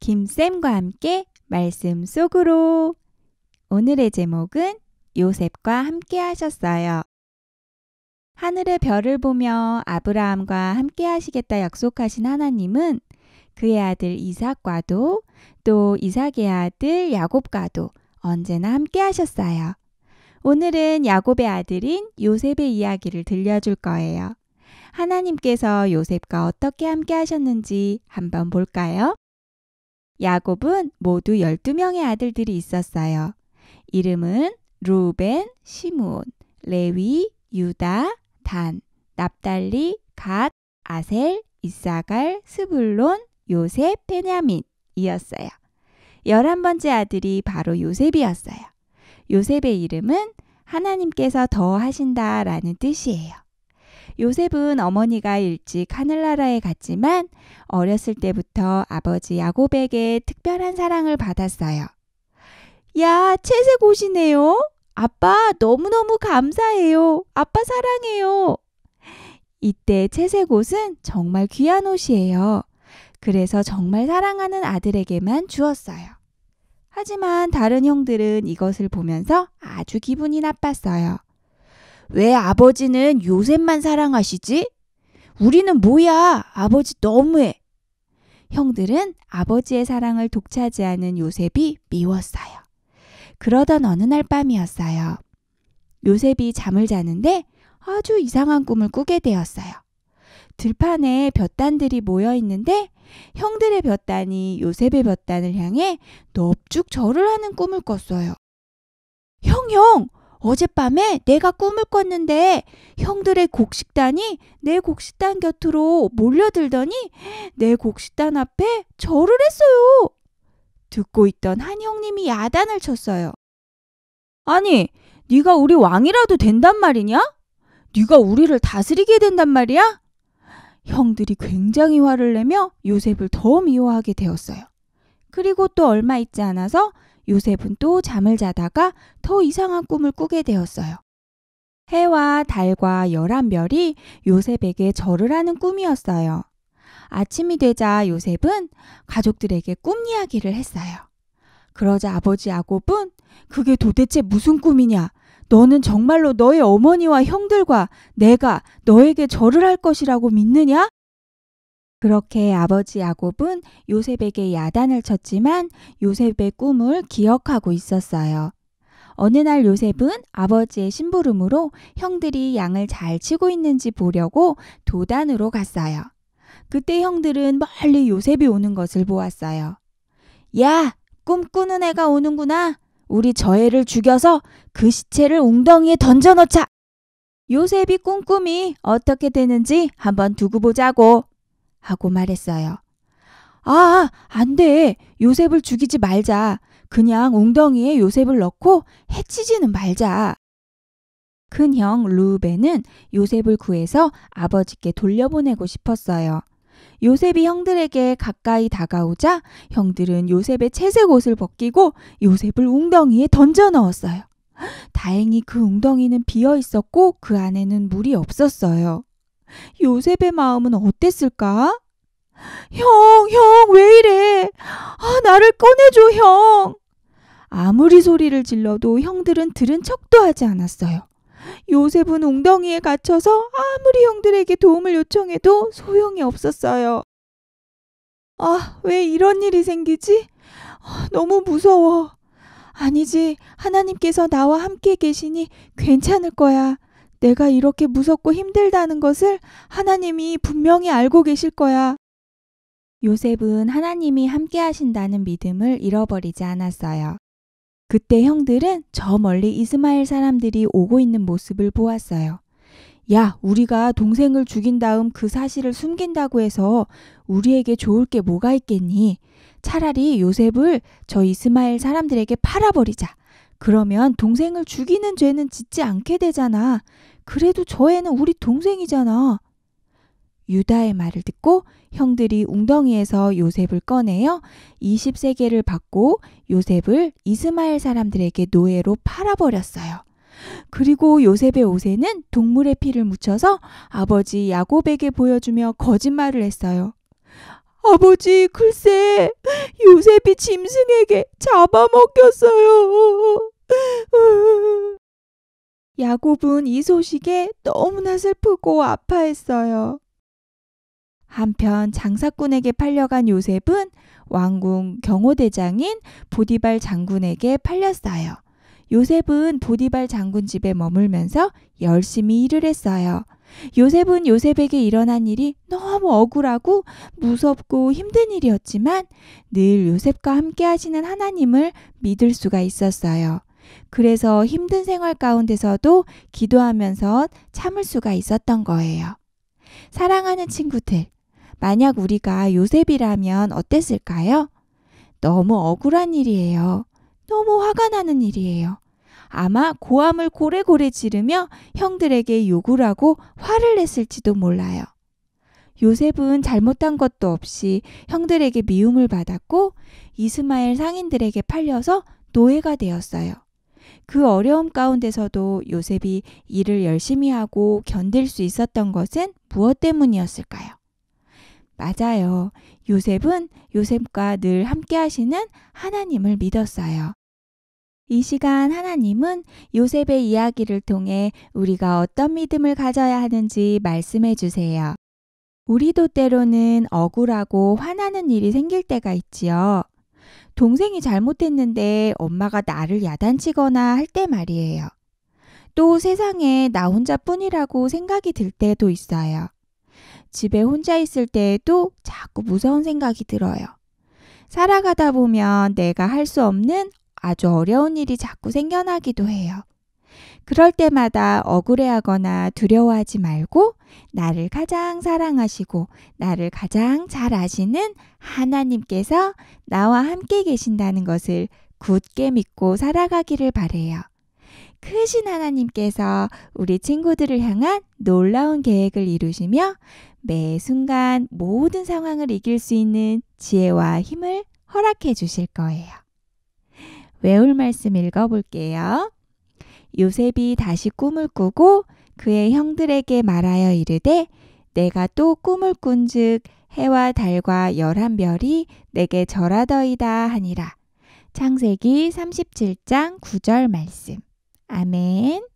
김쌤과 함께 말씀 속으로 오늘의 제목은 요셉과 함께 하셨어요. 하늘의 별을 보며 아브라함과 함께 하시겠다 약속하신 하나님은 그의 아들 이삭과도 또 이삭의 아들 야곱과도 언제나 함께 하셨어요. 오늘은 야곱의 아들인 요셉의 이야기를 들려줄 거예요. 하나님께서 요셉과 어떻게 함께 하셨는지 한번 볼까요? 야곱은 모두 12명의 아들들이 있었어요. 이름은 루벤, 시므온, 레위, 유다, 단, 납달리, 갓, 아셀, 이사갈, 스불론, 요셉, 베냐민이었어요. 열한 번째 아들이 바로 요셉이었어요. 요셉의 이름은 하나님께서 더 하신다라는 뜻이에요. 요셉은 어머니가 일찍 하늘나라에 갔지만 어렸을 때부터 아버지 야곱에게 특별한 사랑을 받았어요. 야, 채색 옷이네요. 아빠 너무너무 감사해요. 아빠 사랑해요. 이때 채색 옷은 정말 귀한 옷이에요. 그래서 정말 사랑하는 아들에게만 주었어요. 하지만 다른 형들은 이것을 보면서 아주 기분이 나빴어요. 왜 아버지는 요셉만 사랑하시지? 우리는 뭐야? 아버지 너무해. 형들은 아버지의 사랑을 독차지 하는 요셉이 미웠어요. 그러던 어느 날 밤이었어요. 요셉이 잠을 자는데 아주 이상한 꿈을 꾸게 되었어요. 들판에 볕단들이 모여 있는데 형들의 볕단이 요셉의 볕단을 향해 넙죽 절을 하는 꿈을 꿨어요. 형, 형! 어젯밤에 내가 꿈을 꿨는데 형들의 곡식단이 내 곡식단 곁으로 몰려들더니 내 곡식단 앞에 절을 했어요. 듣고 있던 한 형님이 야단을 쳤어요. 아니, 네가 우리 왕이라도 된단 말이냐? 네가 우리를 다스리게 된단 말이야? 형들이 굉장히 화를 내며 요셉을 더 미워하게 되었어요. 그리고 또 얼마 있지 않아서 요셉은 또 잠을 자다가 더 이상한 꿈을 꾸게 되었어요. 해와 달과 열한 별이 요셉에게 절을 하는 꿈이었어요. 아침이 되자 요셉은 가족들에게 꿈 이야기를 했어요. 그러자 아버지 아곱은 그게 도대체 무슨 꿈이냐? 너는 정말로 너의 어머니와 형들과 내가 너에게 절을 할 것이라고 믿느냐? 그렇게 아버지 야곱은 요셉에게 야단을 쳤지만 요셉의 꿈을 기억하고 있었어요. 어느 날 요셉은 아버지의 심부름으로 형들이 양을 잘 치고 있는지 보려고 도단으로 갔어요. 그때 형들은 멀리 요셉이 오는 것을 보았어요. 야, 꿈꾸는 애가 오는구나. 우리 저 애를 죽여서 그 시체를 웅덩이에 던져놓자. 요셉이 꿈꿈이 어떻게 되는지 한번 두고 보자고. 하고 말했어요. 아, 안 돼. 요셉을 죽이지 말자. 그냥 웅덩이에 요셉을 넣고 해치지는 말자. 큰 형 루벤은 요셉을 구해서 아버지께 돌려보내고 싶었어요. 요셉이 형들에게 가까이 다가오자 형들은 요셉의 채색 옷을 벗기고 요셉을 웅덩이에 던져 넣었어요. 다행히 그 웅덩이는 비어 있었고 그 안에는 물이 없었어요. 요셉의 마음은 어땠을까? 형, 형, 왜 이래? 아, 나를 꺼내줘, 형! 아무리 소리를 질러도 형들은 들은 척도 하지 않았어요. 요셉은 웅덩이에 갇혀서 아무리 형들에게 도움을 요청해도 소용이 없었어요. 아, 왜 이런 일이 생기지? 아, 너무 무서워. 아니지, 하나님께서 나와 함께 계시니 괜찮을 거야. 내가 이렇게 무섭고 힘들다는 것을 하나님이 분명히 알고 계실 거야. 요셉은 하나님이 함께 하신다는 믿음을 잃어버리지 않았어요. 그때 형들은 저 멀리 이스마엘 사람들이 오고 있는 모습을 보았어요. 야, 우리가 동생을 죽인 다음 그 사실을 숨긴다고 해서 우리에게 좋을 게 뭐가 있겠니? 차라리 요셉을 저 이스마엘 사람들에게 팔아버리자. 그러면 동생을 죽이는 죄는 짓지 않게 되잖아. 그래도 저 애는 우리 동생이잖아. 유다의 말을 듣고 형들이 웅덩이에서 요셉을 꺼내어 20세계를 받고 요셉을 이스마엘 사람들에게 노예로 팔아버렸어요. 그리고 요셉의 옷에는 동물의 피를 묻혀서 아버지 야곱에게 보여주며 거짓말을 했어요. 아버지, 글쎄, 텔레비 짐승에게 잡아먹혔어요. 야곱은 이 소식에 너무나 슬프고 아파했어요. 한편 장사꾼에게 팔려간 요셉은 왕궁 경호대장인 보디발 장군에게 팔렸어요. 요셉은 보디발 장군 집에 머물면서 열심히 일을 했어요. 요셉은 요셉에게 일어난 일이 너무 억울하고 무섭고 힘든 일이었지만 늘 요셉과 함께 하시는 하나님을 믿을 수가 있었어요. 그래서 힘든 생활 가운데서도 기도하면서 참을 수가 있었던 거예요. 사랑하는 친구들, 만약 우리가 요셉이라면 어땠을까요? 너무 억울한 일이에요. 너무 화가 나는 일이에요. 아마 고함을 고래고래 지르며 형들에게 욕을 하고 화를 냈을지도 몰라요. 요셉은 잘못한 것도 없이 형들에게 미움을 받았고 이스마엘 상인들에게 팔려서 노예가 되었어요. 그 어려움 가운데서도 요셉이 일을 열심히 하고 견딜 수 있었던 것은 무엇 때문이었을까요? 맞아요. 요셉은 요셉과 늘 함께 하시는 하나님을 믿었어요. 이 시간 하나님은 요셉의 이야기를 통해 우리가 어떤 믿음을 가져야 하는지 말씀해 주세요. 우리도 때로는 억울하고 화나는 일이 생길 때가 있지요. 동생이 잘못했는데 엄마가 나를 야단치거나 할 때 말이에요. 또 세상에 나 혼자뿐이라고 생각이 들 때도 있어요. 집에 혼자 있을 때에도 자꾸 무서운 생각이 들어요. 살아가다 보면 내가 할 수 없는 아주 어려운 일이 자꾸 생겨나기도 해요. 그럴 때마다 억울해하거나 두려워하지 말고 나를 가장 사랑하시고 나를 가장 잘 아시는 하나님께서 나와 함께 계신다는 것을 굳게 믿고 살아가기를 바래요. 그 크신 하나님께서 우리 친구들을 향한 놀라운 계획을 이루시며 매 순간 모든 상황을 이길 수 있는 지혜와 힘을 허락해 주실 거예요. 외울 말씀 읽어볼게요. 요셉이 다시 꿈을 꾸고 그의 형들에게 말하여 이르되 내가 또 꿈을 꾼즉 해와 달과 열한 별이 내게 절하더이다 하니라. 창세기 37장 9절 말씀. 아멘.